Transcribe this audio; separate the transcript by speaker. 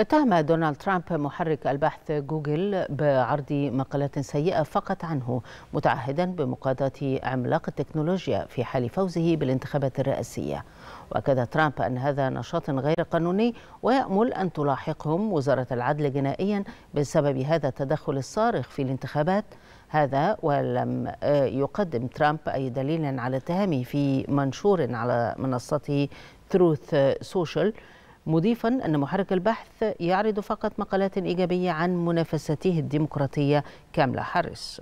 Speaker 1: اتهم دونالد ترامب محرك البحث جوجل بعرض مقالات سيئة فقط عنه متعهدا بمقاضاة عملاق التكنولوجيا في حال فوزه بالانتخابات الرئاسية وأكد ترامب أن هذا نشاط غير قانوني ويأمل أن تلاحقهم وزارة العدل جنائيا بسبب هذا التدخل الصارخ في الانتخابات هذا ولم آه، يقدم ترامب أي دليل على اتهامه في منشور على منصته تروث سوشيال مضيفا أن محرك البحث يعرض فقط مقالات إيجابية عن منافسته الديمقراطية كاملا حارس